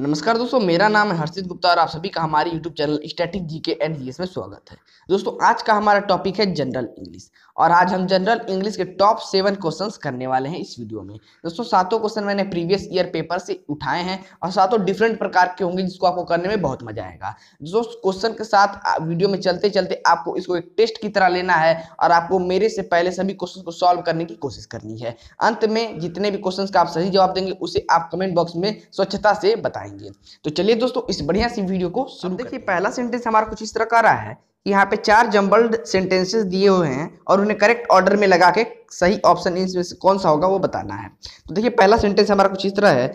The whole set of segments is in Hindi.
नमस्कार दोस्तों मेरा नाम है हर्षित गुप्ता और आप सभी का हमारे YouTube channel Static K and G में स्वागत है दोस्तों आज का हमारा टॉपिक है जनरल इंग्लिश और आज हम जनरल इंग्लिश के टॉप सेवन क्वेश्चंस करने वाले हैं इस वीडियो में दोस्तों सातों क्वेश्चन मैंने प्रीवियस ईयर पेपर से उठाए हैं और सातों डिफरेंट प्रकार के होंगे जिसको आपको करने में बहुत मजा आएगा दोस्तों क्वेश्चन के साथ वीडियो में चलते चलते आपको इसको एक टेस्ट की तरह लेना है और आपको मेरे से पहले सभी क्वेश्चन को सॉल्व करने की कोशिश करनी है अंत में जितने भी क्वेश्चन का आप सही जवाब देंगे उसे आप कमेंट बॉक्स में स्वच्छता से बताएंगे आएंगे तो चलिए दोस्तों इस बढ़िया सी वीडियो को शुरू देखिए पहला सेंटेंस हमारा कुछ इस तरह का रहा है कि यहाँ पे चार जम्बल्ड सेंटेंसेस दिए हुए हैं और उन्हें करेक्ट ऑर्डर में लगा के सही ऑप्शन इसमें से कौन सा होगा वो बताना है तो देखिए पहला सेंटेंस हमारा कुछ इस तरह है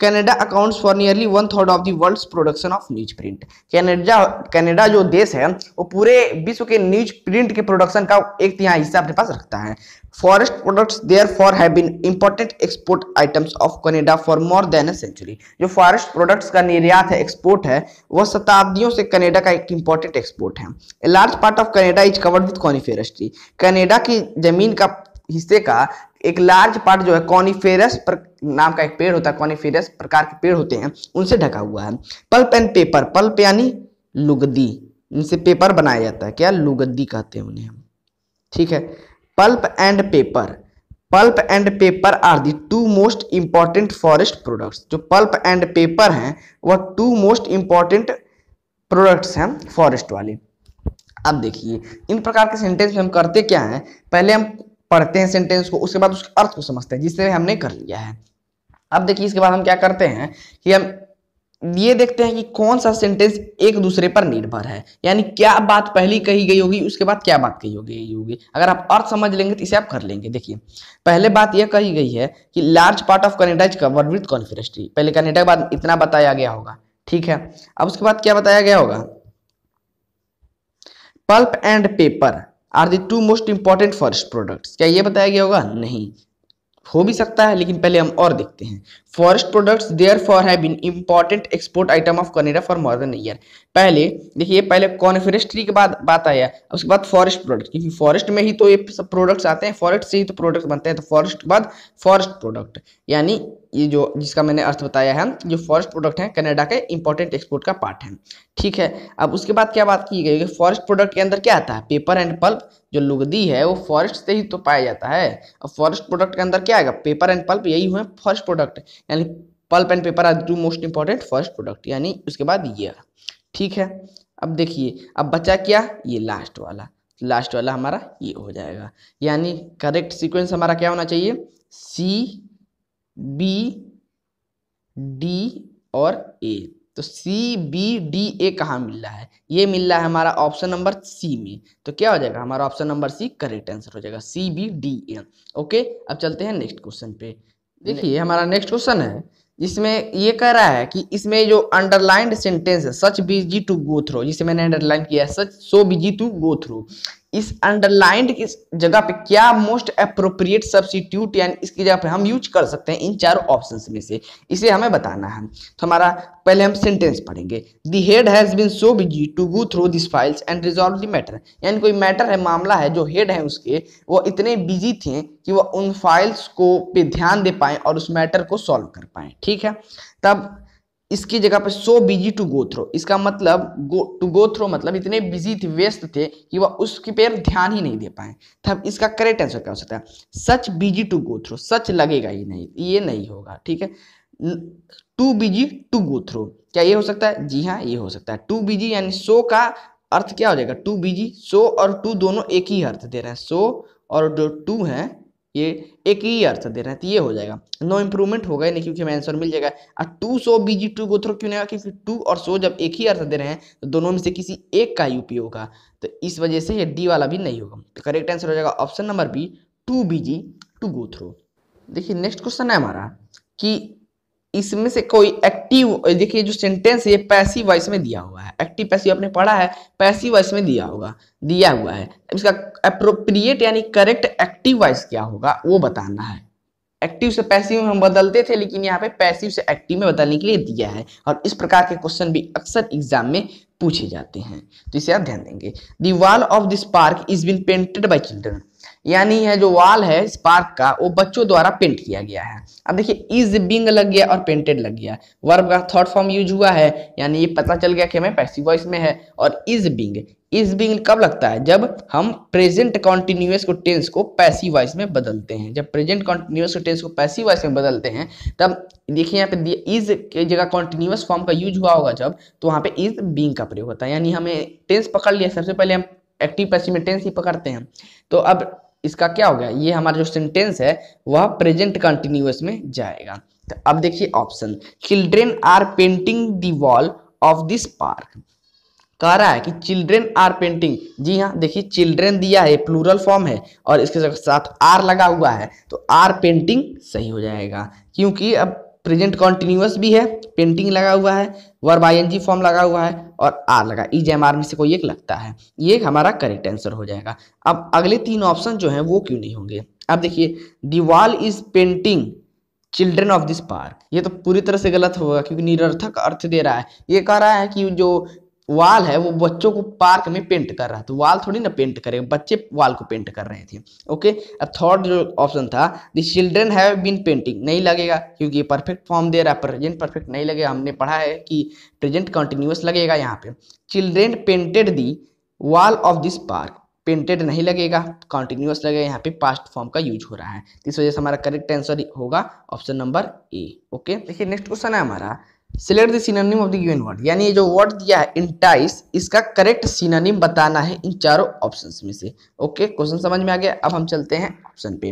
Canada accounts for nearly one third of the world production of newsprint Canada Canada जो देश है वो पूरे विश्व के न्यूज प्रिंट के प्रोडक्शन का एक तिहाई हिस्सा अपने पास रखता है forest products therefore have been important export items of Canada for more than a century जो फॉरेस्ट प्रोडक्ट्स का निर्यात है एक्सपोर्ट है वह शताब्दियों से कनाडा का एक इंपॉर्टेंट एक्सपोर्ट है large part of Canada is covered with coniferous tree Canada की जमीन का हिस्से का एक लार्ज पार्ट जो है कॉनिफेरस पर नाम का एक पेड़ होता है कॉनिफेरस प्रकार के पेड़ होते हैं उनसे ढका हुआ है पल्प एंड पेपर पल्प यानी लुगदी इनसे पेपर बनाया जाता है क्या लुगदी कहते हैं उन्हें ठीक है pulp and paper pulp and paper are the two most important forest products जो पल्प एंड पेपर हैं वह टू मोस्ट इंपॉर्टेंट प्रोडक्ट्स हैं फॉरेस्ट वाले अब देखिए इन प्रकार के सेंटेंस में हम करते क्या हैं पहले हम पढ़ते हैं सेंटेंस को उसके बाद उसके अर्थ को समझते हैं जिससे हमने कर लिया है अब देखिए इसके बाद हम क्या करते हैं कि हम ये देखते हैं कि कौन सा सेंटेंस एक दूसरे पर निर्भर है यानी क्या बात पहली कही गई होगी उसके बाद क्या बात कही होगी होगी अगर आप अर्थ समझ लेंगे तो इसे आप कर लेंगे देखिए पहले बात यह कही गई है कि large part of Canada is cover with coniferous tree पहले कनेडा के बाद इतना बताया गया होगा ठीक है अब उसके बाद क्या बताया गया होगा pulp and paper are the two most important forest products क्या ये बताया गया होगा नहीं हो भी सकता है लेकिन पहले हम और देखते हैं forest products therefore have been important export item of Canada for more than year पहले देखिए पहले कॉनफेरेस्ट्री के बाद बात आया उसके बाद फॉरेस्ट प्रोडक्ट क्योंकि फॉरेस्ट में ही तो ये सब प्रोडक्ट्स आते हैं फॉरेस्ट से ही तो प्रोडक्ट बनते हैं तो फॉरेस्ट के बाद फॉरेस्ट प्रोडक्ट यानी ये जो जिसका मैंने अर्थ बताया है जो फॉरेस्ट प्रोडक्ट है कनाडा के इंपॉर्टेंट एक्सपोर्ट का पार्ट है ठीक है अब उसके बाद क्या बात की गई कि फॉरेस्ट प्रोडक्ट के अंदर क्या आता है पेपर एंड पल्प जो लुगदी है वो फॉरेस्ट से ही तो पाया जाता है अब फॉरेस्ट प्रोडक्ट के अंदर क्या आएगा पेपर एंड पल्प यही हुए फॉरेस्ट प्रोडक्ट यानी pulp and paper are two most important forest product यानी उसके बाद ये ठीक है अब देखिए अब बचा क्या ये लास्ट वाला लास्ट वाला हमारा ये हो जाएगा यानी करेक्ट सीक्वेंस हमारा क्या होना चाहिए सी बी डी और ए तो सी बी डी ए कहाँ मिल रहा है ये मिल रहा है हमारा ऑप्शन नंबर सी में तो क्या हो जाएगा हमारा option number C correct answer हो जाएगा C B D A okay अब चलते हैं नेक्स्ट क्वेश्चन पे देखिए हमारा नेक्स्ट क्वेश्चन है जिसमें ये कह रहा है कि इसमें जो अंडरलाइंड सेंटेंस है such busy to go through जिसे मैंने अंडरलाइन किया है such so busy to go through इस अंडरलाइंड की जगह पे क्या मोस्ट अप्रोप्रिएट सब्सिट्यूट यानी इसकी जगह पे हम यूज कर सकते हैं इन चारों ऑप्शंस में से इसे हमें बताना है तो हमारा पहले हम सेंटेंस पढ़ेंगे the head has been so busy to go through this files and resolve the matter यानी कोई मैटर है मामला है जो हेड है उसके वो इतने बिजी थे कि वो उन फाइल्स को पे ध्यान दे पाए और उस मैटर को सॉल्व कर पाए ठीक है तब इसकी जगह पर so busy to go through इसका मतलब गो टू गो थ्रो मतलब इतने बिजी थे व्यस्त थे कि वह उसके पे ध्यान ही नहीं दे पाए तब इसका करेक्ट आंसर क्या हो सकता है such busy to go through such लगेगा ही नहीं ये नहीं होगा ठीक है too busy to go through क्या ये हो सकता है जी हाँ ये हो सकता है टू बिजी यानी सो का अर्थ क्या हो जाएगा टू बिजी सो और टू दोनों एक ही अर्थ दे रहे हैं सो और जो टू है ये एक ही अर्थ दे रहे हैं तो ये हो जाएगा नो इंप्रूवमेंट होगा ही नहीं क्योंकि हमें आंसर मिल जाएगा और too so busy to through क्यों नहीं क्योंकि टू और सो जब एक ही अर्थ दे रहे हैं तो दोनों में से किसी एक का यूपी होगा तो इस वजह से ये डी वाला भी नहीं होगा तो करेक्ट आंसर हो जाएगा option number B too busy to through देखिए नेक्स्ट क्वेश्चन है हमारा कि इसमें से कोई एक्टिव देखिए जो सेंटेंस है ये पैसिव वॉइस में दिया हुआ है एक्टिव पैसिव आपने पढ़ा है पैसिव वॉइस में दिया होगा दिया हुआ है इसका अप्रोप्रिएट यानी करेक्ट एक्टिव वॉइस क्या होगा वो बताना है एक्टिव से पैसिव में हम बदलते थे लेकिन यहाँ पे पैसिव से एक्टिव में बदलने के लिए दिया है और इस प्रकार के क्वेश्चन भी अक्सर एग्जाम में पूछे जाते हैं तो इसे आप ध्यान देंगे the wall of this park is been painted by children यानी यह जो वॉल है इस पार्क का वो बच्चों द्वारा पेंट किया गया है अब देखिए इज बिंग लग गया और पेंटेड लग गया वर्ब का थर्ड फॉर्म यूज हुआ है यानी ये पता चल गया कि हमें पैसिव वॉइस में है और इज बिंग इज बिंग कब लगता है जब हम प्रेजेंट कॉन्टिन्यूस को टेंस को पैसिव वॉइस में बदलते हैं जब प्रेजेंट कॉन्टिन्यूस को टेंस को पैसिव वॉइस में बदलते हैं तब देखिए यहाँ पे इज के जगह कॉन्टिन्यूस फॉर्म का यूज हुआ होगा जब तो वहाँ पे इज बिंग का प्रयोग होता है यानी हमें टेंस पकड़ लिया सबसे पहले हम एक्टिव पैसिव में टेंस ही पकड़ते हैं तो अब इसका क्या हो गया ये हमारा जो सेंटेंस है वह प्रेजेंट कंटिन्यूस में जाएगा तो अब देखिए option children are painting the wall of this park कह रहा है कि चिल्ड्रेन आर पेंटिंग जी हाँ देखिए चिल्ड्रेन दिया है प्लूरल फॉर्म है और इसके साथ आर लगा हुआ है तो आर पेंटिंग सही हो जाएगा क्योंकि अब प्रेजेंट कॉन्टिन्यूस भी है पेंटिंग लगा हुआ है वर्ब आई एन फॉर्म लगा हुआ है और आर लगा इज एम आर में से कोई एक लगता है ये हमारा करेक्ट आंसर हो जाएगा अब अगले तीन ऑप्शन जो हैं वो क्यों नहीं होंगे अब देखिए the wall is painting children of this park ये तो पूरी तरह से गलत होगा क्योंकि निरर्थक अर्थ दे रहा है ये कह रहा है कि जो वाल है वो बच्चों को पार्क में पेंट कर रहा था वाल थोड़ी ना पेंट करे बच्चे वाल को पेंट कर रहे थे ओके अब थर्ड जो ऑप्शन था the children have been painting नहीं लगेगा क्योंकि परफेक्ट फॉर्म दे रहा है प्रेजेंट परफेक्ट नहीं लगेगा हमने पढ़ा है कि प्रेजेंट कंटिन्यूस लगेगा यहाँ पे children painted the wall of this park painted नहीं लगेगा कंटिन्यूस लगेगा यहाँ पे पास्ट फॉर्म का यूज हो रहा है इस वजह से हमारा करेक्ट आंसर होगा ऑप्शन नंबर ए ओके देखिए नेक्स्ट क्वेश्चन है हमारा select synonym of the given word यानी ये जो वर्ड दिया है इंटाइस इसका करेक्ट सिनोनिम बताना है इन चारों ऑप्शंस में से ओके क्वेश्चन समझ में आ गया अब हम चलते हैं ऑप्शन पे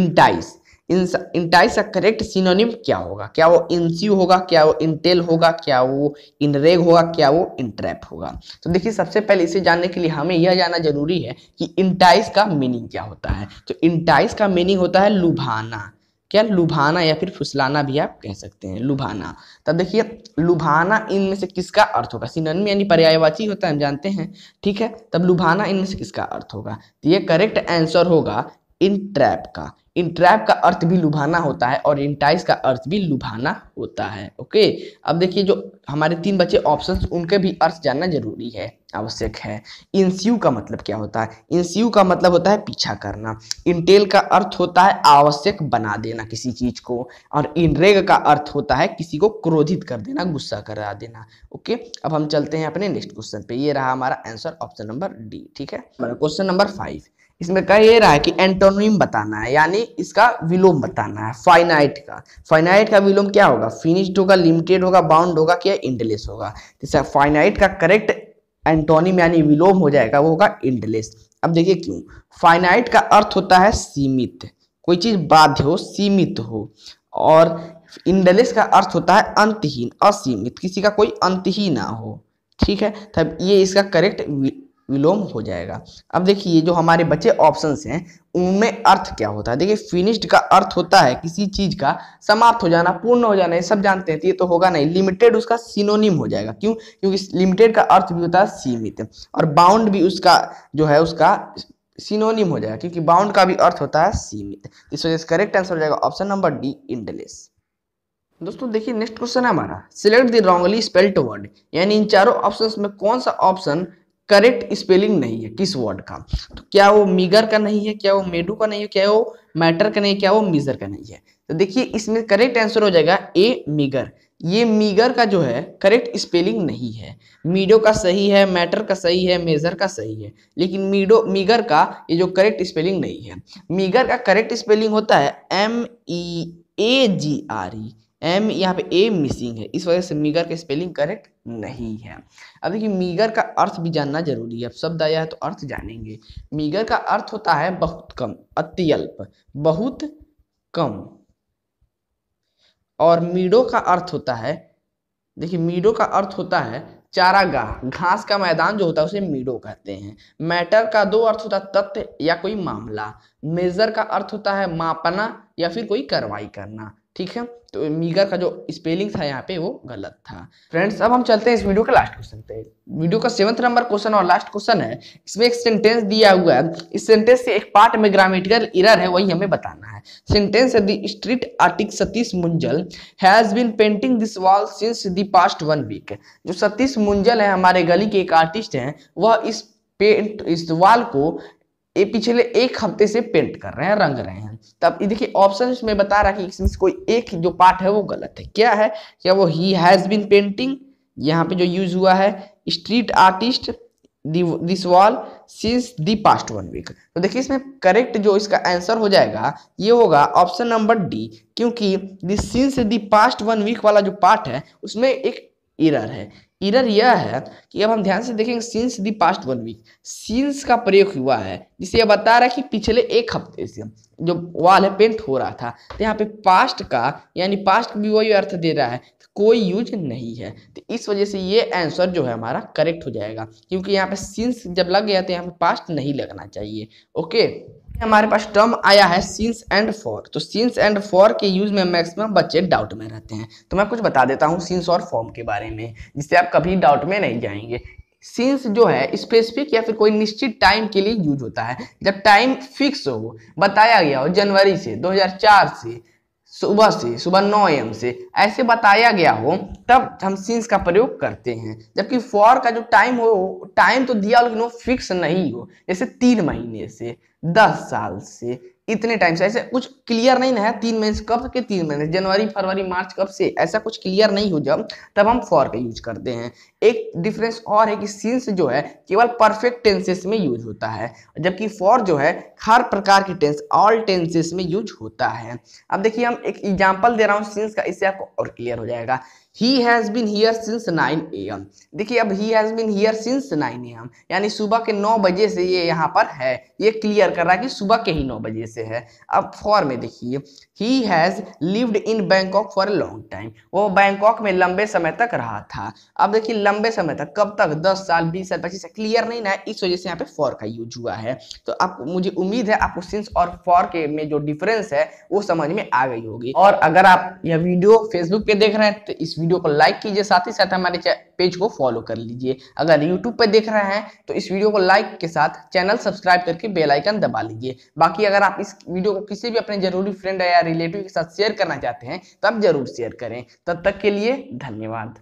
इंटाइस इंटाइस का करेक्ट सिनोनिम क्या होगा क्या वो इंस्यू होगा क्या वो इंटेल होगा क्या वो इनरेग होगा क्या वो इंट्रैप होगा तो देखिए सबसे पहले इसे जानने के लिए हमें यह जानना जरूरी है कि इंटाइस का मीनिंग क्या होता है तो इंटाइस का मीनिंग होता है लुभाना क्या लुभाना या फिर फुसलाना भी आप कह सकते हैं लुभाना तब देखिए लुभाना इनमें से किसका अर्थ होगा सिनन्म यानी पर्यायवाची होता है हम जानते हैं ठीक है तब लुभाना इनमें से किसका अर्थ होगा तो ये करेक्ट आंसर होगा इंट्रैप का इंट्रैप का अर्थ भी लुभाना होता है और इंटाइस का अर्थ भी लुभाना होता है ओके अब देखिए जो हमारे तीन बच्चे ऑप्शन उनके भी अर्थ जानना जरूरी है आवश्यक है इंस्यू का मतलब क्या होता है इंस्यू का मतलब होता है पीछा करना इंटेल का अर्थ होता है आवश्यक बना देना किसी चीज को और इनरेग का अर्थ होता है किसी को क्रोधित कर देना गुस्सा करा देना ओके अब हम चलते हैं अपने नेक्स्ट क्वेश्चन पे ये रहा हमारा आंसर ऑप्शन नंबर डी ठीक है क्वेश्चन नंबर फाइव इसमें कह ये रहा है कि एंटोनिम बताना है यानी इसका विलोम बताना है फाइनाइट का फाइनाइट का विलोम क्या होगा फिनिश्ड होगा लिमिटेड होगा बाउंड होगा कि इंडलेस होगा जैसे फाइनाइट का करेक्ट एंटोनिम यानी विलोम हो जाएगा वो होगा इंडलेस अब देखिए क्यों फाइनाइट का अर्थ होता है सीमित कोई चीज बाध्य हो सीमित हो और इंडलेस का अर्थ होता है अंतहीन असीमित किसी का कोई अंत ही ना हो ठीक है तब ये इसका करेक्ट विलोम हो जाएगा अब देखिए जो हमारे बचे ऑप्शन हैं उनमें अर्थ क्या होता है देखिए फिनिश्ड का अर्थ होता है किसी चीज का समाप्त हो जाना पूर्ण हो जाना ये सब जानते हैं तो ये तो होगा नहीं लिमिटेड उसका सिनोनिम हो जाएगा क्यों क्योंकि लिमिटेड का अर्थ भी होता है सीमित और बाउंड भी उसका जो है उसका सिनोनिम हो जाएगा क्योंकि बाउंड का भी अर्थ होता है सीमित इस वजह से करेक्ट आंसर हो जाएगा ऑप्शन नंबर डी इंडलेस दोस्तों देखिए नेक्स्ट क्वेश्चन है हमारा select the wrongly spelt word यानी इन चारों ऑप्शंस में कौन सा ऑप्शन करेक्ट स्पेलिंग नहीं है किस वर्ड का तो क्या वो मीगर का नहीं है क्या वो मेडू का नहीं है क्या वो मैटर का नहीं है क्या वो मीजर का नहीं है तो देखिए इसमें करेक्ट आंसर हो जाएगा ए मिगर ये मीगर का जो है करेक्ट स्पेलिंग नहीं है मीडो का सही है मैटर का सही है मेजर का सही है लेकिन मीडो मीगर का ये जो करेक्ट स्पेलिंग नहीं है मीगर का करेक्ट स्पेलिंग होता है M E A G R E M यहाँ पे ए मिसिंग है इस वजह से मीगर का स्पेलिंग करेक्ट नहीं है अब देखिए मीगर का अर्थ भी जानना जरूरी है अब शब्द आया है तो अर्थ जानेंगे मीगर का अर्थ होता है बहुत कम अत्यल्प बहुत कम और मीडो का अर्थ होता है देखिए मीडो का अर्थ होता है चारागाह घास का मैदान जो होता है उसे मीडो कहते हैं मैटर का दो अर्थ होता है तथ्य या कोई मामला मेजर का अर्थ होता है मापना या फिर कोई कार्रवाई करना ठीक है तो मीगर का जो स्पेलिंग था यहाँ पे वो गलत था फ्रेंड्स अब हम चलते हैं इस वीडियो के लास्ट क्वेश्चन पे वीडियो का सेवंथ नंबर क्वेश्चन और लास्ट क्वेश्चन है इसमें एक सेंटेंस दिया हुआ है इस सेंटेंस से एक पार्ट में ग्रामेटिकल इरर है वही हमें बताना है सेंटेंस है street artist Satish Munjal has been painting this wall since the past one week जो सतीश मुंजल है हमारे गली के एक आर्टिस्ट हैं वह इस पेंट इस वॉल को ये पिछले एक हफ्ते से पेंट कर रहे हैं रंग रहे हैं तब देखिए ऑप्शन में बता रहा है कि इसमें कोई एक जो पार्ट है वो गलत है क्या है क्या वो ही हैज बिन पेंटिंग यहाँ पे जो यूज हुआ है street artist this wall since the past one week तो देखिए इसमें करेक्ट जो इसका आंसर हो जाएगा ये होगा ऑप्शन नंबर डी क्योंकि this since the past one week वाला जो पार्ट है उसमें एक एरर है इरर यह है कि अब हम ध्यान से देखेंगे since the past one week since का प्रयोग हुआ है जिसे यह बता रहा है कि पिछले एक हफ्ते से जो वाल है पेंट हो रहा था तो यहाँ पे पास्ट का यानी पास्ट भी वही अर्थ दे रहा है तो कोई यूज नहीं है तो इस वजह से ये आंसर जो है हमारा करेक्ट हो जाएगा क्योंकि यहाँ पे सिंस जब लग गया तो यहाँ पे पास्ट नहीं लगना चाहिए ओके हमारे पास टर्म आया है सीन्स एंड फॉर तो सीन्स एंड फॉर के यूज में मैक्सिमम बच्चे डाउट में रहते हैं तो मैं कुछ बता देता हूँ सीन्स और फॉर्म के बारे में जिससे आप कभी डाउट में नहीं जाएंगे सीन्स जो है स्पेसिफिक या फिर कोई निश्चित टाइम के लिए यूज होता है जब टाइम फिक्स हो बताया गया हो जनवरी से 2004 से सुबह से सुबह नौ एम से ऐसे बताया गया हो तब हम सीन्स का प्रयोग करते हैं जबकि फॉर का जो टाइम हो टाइम तो दिया लेकिन वो फिक्स नहीं हो जैसे तीन महीने से दस साल से इतने टाइम से ऐसे कुछ क्लियर नहीं है तीन महीने कब के तीन महीने जनवरी फरवरी मार्च कब से ऐसा कुछ क्लियर नहीं हो जब तब हम फॉर का यूज करते हैं एक डिफरेंस और है कि सिंस जो है केवल परफेक्ट टेंसेस में यूज होता है जबकि फॉर जो है हर प्रकार के टेंस ऑल टेंसेस में यूज होता है अब देखिए हम एक एग्जाम्पल दे रहा हूँ सिंस का इससे आपको और क्लियर हो जाएगा he has been here since nine A M देखिए अब he has been here since nine A M यानी सुबह के नौ बजे से ये यहाँ पर है ये क्लियर कर रहा है कि सुबह के ही नौ बजे से है अब फॉर में देखिए he has lived in Bangkok for a long time वो बैंकॉक में लंबे समय तक रहा था अब देखिए लंबे समय तक कब तक दस साल बीस साल पच्चीस साल क्लियर नहीं ना इस वजह से यहाँ पे फॉर का यूज हुआ है तो आप मुझे उम्मीद है आपको सिंस और फॉर के में जो डिफरेंस है वो समझ में आ गई होगी और अगर आप यह वीडियो फेसबुक पे देख रहे हैं तो इस वीडियो वीडियो को लाइक कीजिए साथ ही साथ हमारे पेज को फॉलो कर लीजिए अगर यूट्यूब पर देख रहे हैं तो इस वीडियो को लाइक के साथ चैनल सब्सक्राइब करके बेलाइकन दबा लीजिए बाकी अगर आप इस वीडियो को किसी भी अपने जरूरी फ्रेंड या रिलेटिव के साथ शेयर करना चाहते हैं तो आप जरूर शेयर करें तब तक के लिए धन्यवाद